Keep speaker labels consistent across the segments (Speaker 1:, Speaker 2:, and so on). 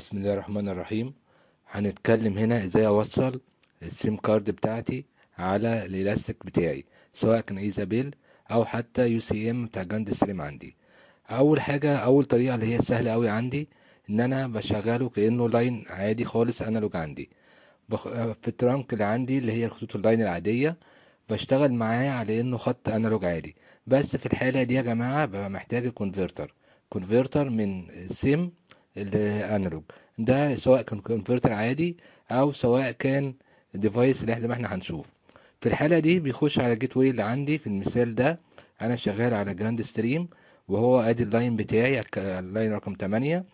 Speaker 1: بسم الله الرحمن الرحيم هنتكلم هنا ازاي اوصل السيم كارد بتاعتي على الالاستيك بتاعي سواء كان ايزابيل او حتى يو سي ام بتاع جراند سليم عندي اول حاجه اول طريقه اللي هي سهله قوي عندي ان انا بشغله كانه لاين عادي خالص انالوج عندي بخ... في الترانك اللي عندي اللي هي الخطوط اللاين العاديه بشتغل معاه على انه خط انالوج عادي بس في الحاله دي يا جماعه ببقى محتاج الكونفرتر كونفرتر من سيم الانالوج ده سواء كان كونفرتر عادي او سواء كان ديفايس اللي احنا ما احنا هنشوف في الحالة دي بيخش على جيت واي اللي عندي في المثال ده انا شغال على جراند ستريم وهو ادي اللاين بتاعي اللاين رقم 8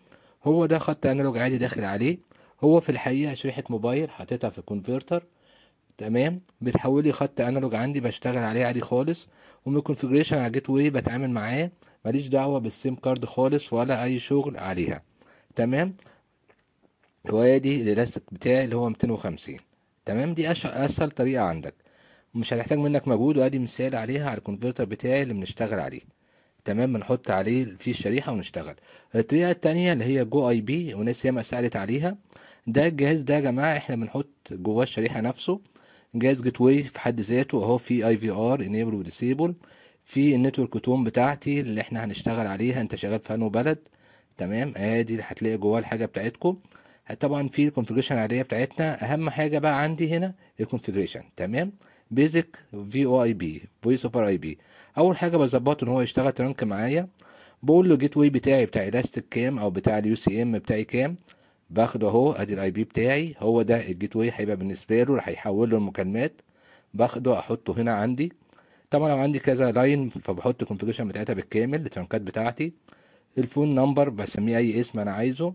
Speaker 1: هو ده خط انالوج عادي داخل عليه هو في الحقيقة شريحة موبايل حاططها في كونفرتر تمام بتحول لي خط انالوج عندي بشتغل عليه عادي خالص ومن الكونفجريشن على جيت واي بتعامل معاه ماليش دعوة بالسيم كارد خالص ولا اي شغل عليها تمام وادي دي بتاعي اللي هو 250 تمام دي اسهل طريقه عندك مش هتحتاج منك مجهود وادي مثال عليها على الكونفرتر بتاعي اللي بنشتغل عليه تمام بنحط عليه في الشريحه ونشتغل الطريقه الثانيه اللي هي جو اي بي وناس ياما سالت عليها ده الجهاز ده يا جماعه احنا بنحط جواه الشريحه نفسه جهاز جيت واي في حد ذاته اهو في اي في ار انيبل وديسيبل في النتورك توم بتاعتي اللي احنا هنشتغل عليها انت شغال في انه بلد تمام ادي آه هتلاقي جواه الحاجه بتاعتكم طبعا في الكونفجريشن العاديه بتاعتنا اهم حاجه بقى عندي هنا الكونفجريشن تمام بيزك في او اي بي فويس اوفر اي بي اول حاجه بظبطه ان هو يشتغل ترانك معايا بقول له جيت واي بتاعي بتاع الاستيك كام او بتاع اليو سي ام بتاعي كام باخده اهو ادي الاي بي بتاعي هو ده الجيت واي هيبقى بالنسبه له هيحول له المكالمات باخده احطه هنا عندي طبعا لو عندي كذا لاين فبحط الكونفجريشن بتاعتها بالكامل الترانكات بتاعتي الفون نمبر بسميه اي اسم انا عايزه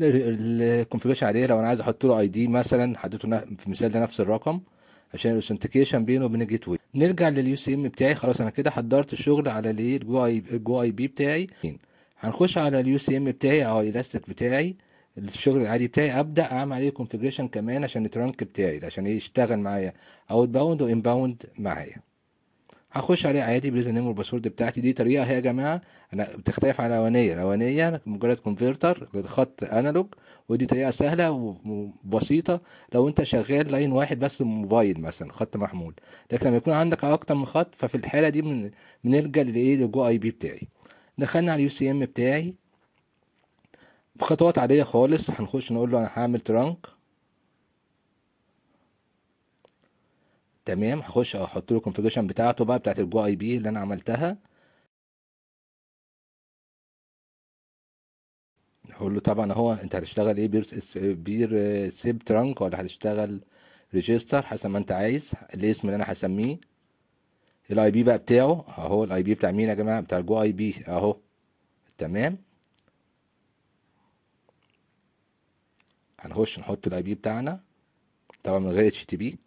Speaker 1: الكونفيجريشن عليه لو انا عايز احط له اي دي مثلا حطيته في المثال ده نفس الرقم عشان الاوثنتيكيشن بينه وبين الجيت واي نرجع لليو سي ام بتاعي خلاص انا كده حضرت الشغل على الايه الجو اي الجو اي بي بتاعي هنخش على اليو سي ام بتاعي او الاستيك بتاعي الشغل العادي بتاعي ابدا اعمل عليه كونفيجريشن كمان عشان الترانك بتاعي عشان يشتغل معايا اوت باوند وان باوند معايا اخش عليه عادي بليزر نيم والباسورد بتاعتي دي طريقه هي يا جماعه انا بتختلف عن الاولانيه الاولانيه مجرد كونفرتر بخط انالوج ودي طريقه سهله وبسيطه لو انت شغال لاين واحد بس موبايل مثلا خط محمول لكن لما يكون عندك اكتر من خط ففي الحاله دي من بنلجا لايه للجو اي بي بتاعي دخلنا على اليو سي ام بتاعي بخطوات عاديه خالص هنخش نقول له انا هعمل ترانك تمام هخش احط له الكونفيجريشن بتاعته بقى بتاعت الجو اي بي اللي انا عملتها هقول له طبعا هو انت هتشتغل ايه بير بير سيب ترانك ولا هتشتغل ريجستر حسب ما انت عايز الاسم اللي انا هسميه الاي بي بقى بتاعه اهو الاي بي بتاع مين يا جماعه بتاع الجو اي بي اهو تمام هنخش نحط الاي بي بتاعنا طبعا من غير اتش تي بي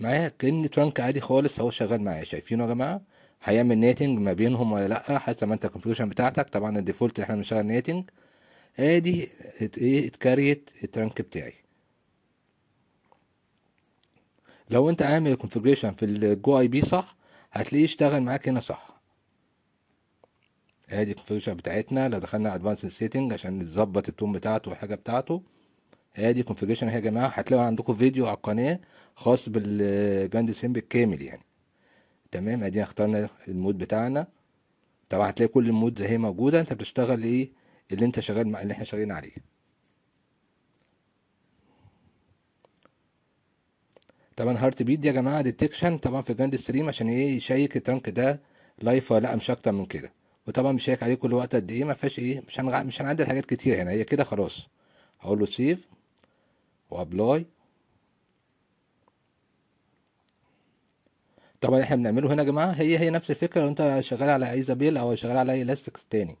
Speaker 1: معايا كأن ترانك عادي خالص هو شغال معايا شايفينه يا جماعة هيعمل نيتنج ما بينهم ولا لأ حسب ما انت الكونفيجريشن بتاعتك طبعا الديفولت احنا بنشغل نيتنج ادي ايه اتكريت الترانك بتاعي لو انت عامل الكونفيجريشن في الجو اي بي صح هتلاقيه يشتغل معاك هنا صح ادي الكونفيجريشن بتاعتنا لو دخلنا ادفانس سيتنج عشان نظبط التون بتاعته والحاجه بتاعته هي دي كونفيجريشن اهي يا جماعه هتلاقوا عندكم فيديو على القناه خاص بالجراند سيم بالكامل يعني تمام ادينا اخترنا المود بتاعنا طبعا هتلاقي كل المود اهي موجوده انت بتشتغل ايه اللي انت شغال مع اللي احنا شغالين عليه طبعا هارت بيت دي يا جماعه ديتكشن طبعا في جراند ستريم عشان ايه يشيك التانك ده لايف ولا لا مش اكتر من كده وطبعا مش هيك عليه كل وقت قد ايه ما فيهاش ايه مش مش هنعدل حاجات كتير هنا هي كده خلاص هقول له سيف وابلاي طبعا احنا بنعمله هنا يا جماعه هي هي نفس الفكره لو انت شغال على ايزابيل او شغال على اي لاستكس تاني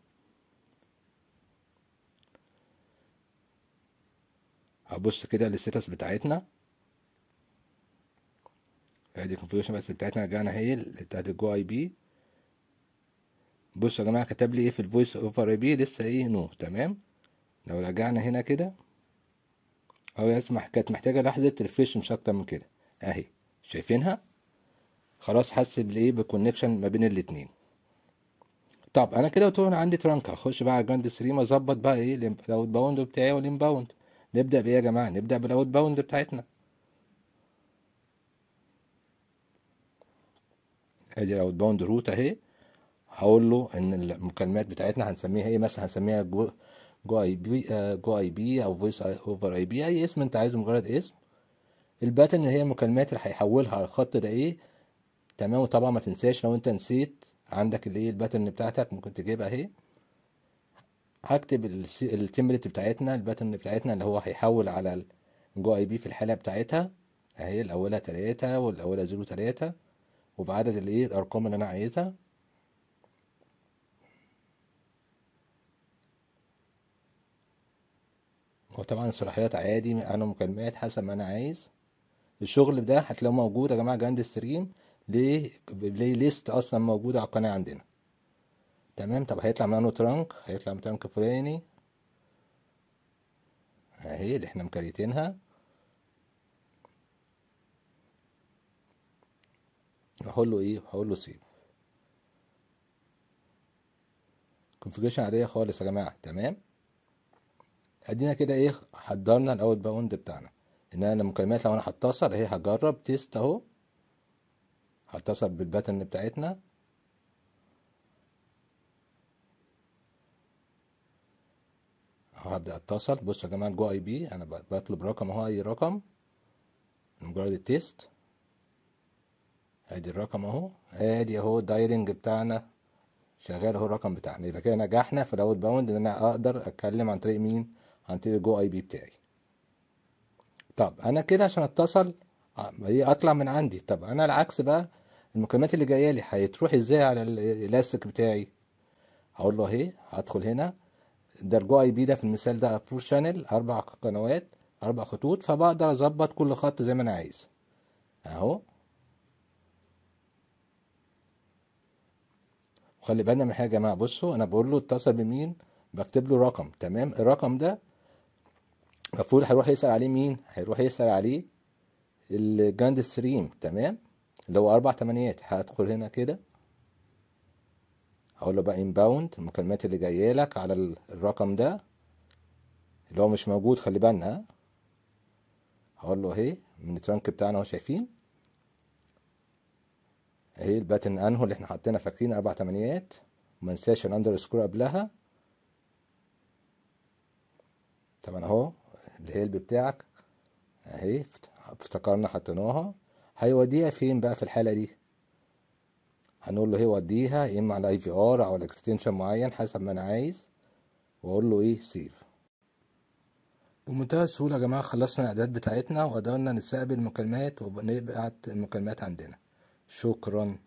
Speaker 1: هبص كده للستاتس بتاعتنا ادي الكونفيجريشن بس بتاعتنا رجعنا اهي بتاعت الجو اي بي بصوا يا جماعه كتب لي ايه في الفويس اوفر اي بي لسه ايه نو تمام لو رجعنا هنا كده هو كانت محتاجة لحظة ريفريش مش أكتر من كده أهي شايفينها خلاص حس بالايه بالكونكشن ما بين الاتنين طب انا كده قلت عندي ترانك هخش بقى على الجراند سليم اظبط بقى ايه الاوت باوند بتاعي والانباوند نبدا بايه يا جماعه نبدا بالاوت باوند بتاعتنا ادي الاوت باوند روت اهي هقول له ان المكالمات بتاعتنا هنسميها ايه مثلا هنسميها جو جو اي بي آه، جو اي بي او فويس اوفر اي بي اي اسم انت عايزه مجرد اسم الباترن اللي هي المكالمات اللي هيحولها على الخط ده ايه تمام وطبعا ما تنساش لو انت نسيت عندك اللي هي الباترن بتاعتك ممكن تجيبها اهي هكتب التمبلت بتاعتنا الباترن بتاعتنا اللي هو هيحول على الجو اي بي في الحاله بتاعتها اهي الاولى تلاتة والاولى زيرو تلاتة وبعدد الايه الارقام اللي انا عايزها وطبعا صلاحيات عادي انا مكالمات حسب ما انا عايز الشغل ده هتلاقوه موجود يا جماعه جراند ستريم ليه بلاي ليست اصلا موجوده على القناه عندنا تمام طب هيطلع معانا ترانك هيطلع ترانك فلاني اهي اللي احنا مكريتينها هقول له ايه هقول له سيب كونفيجريشن عاديه خالص يا جماعه تمام ادينا كده ايه حضرنا الاوت باوند بتاعنا ان انا المكالمات لو انا هتصل اهي هجرب تيست اهو هتصل بالباترن بتاعتنا اهو هبدا اتصل بصوا يا جماعه جو اي بي انا بطلب رقم اهو اي رقم مجرد التيست ادي الرقم اهو ادي اهو الدايلنج بتاعنا شغال اهو الرقم بتاعنا يبقى كده نجحنا في الاوت باوند ان انا اقدر اتكلم عن طريق مين هنتيجة الجو اي بي بتاعي طب انا كده عشان اتصل آه، اطلع من عندي طب انا العكس بقى المكالمات اللي جايه لي هتروح ازاي على الالاستيك بتاعي هقول له اهي هدخل هنا ده الجو اي بي ده في المثال ده فور شانل اربع قنوات اربع خطوط فبقدر اظبط كل خط زي ما انا عايز اهو وخلي بالنا من حاجه يا جماعه بصوا انا بقول له اتصل بمين بكتب له رقم تمام الرقم ده المفروض هيروح يسأل عليه مين؟ هيروح يسأل عليه الجراند ستريم تمام؟ اللي هو أربع تمانيات هدخل هنا كده هقول له بقى انباوند المكالمات اللي جايه لك على الرقم ده اللي هو مش موجود خلي بالنا هقول له اهي من الترنك بتاعنا اهو شايفين اهي الباتن انهو اللي احنا حطينا فاكرين اربع تمانيات ومنساش الاندر سكور قبلها طبعا اهو الهيلب بتاعك اهي افتكرنا حطيناها هيوديها فين بقى في الحاله دي هنقول له هيوديها يا اما على اي في ار او على اكستنشن معين حسب ما انا عايز واقول له ايه سيف بمنتهى السهولة يا جماعة خلصنا الإعداد بتاعتنا وقدرنا نستقبل المكالمات ونبعت المكالمات عندنا شكرا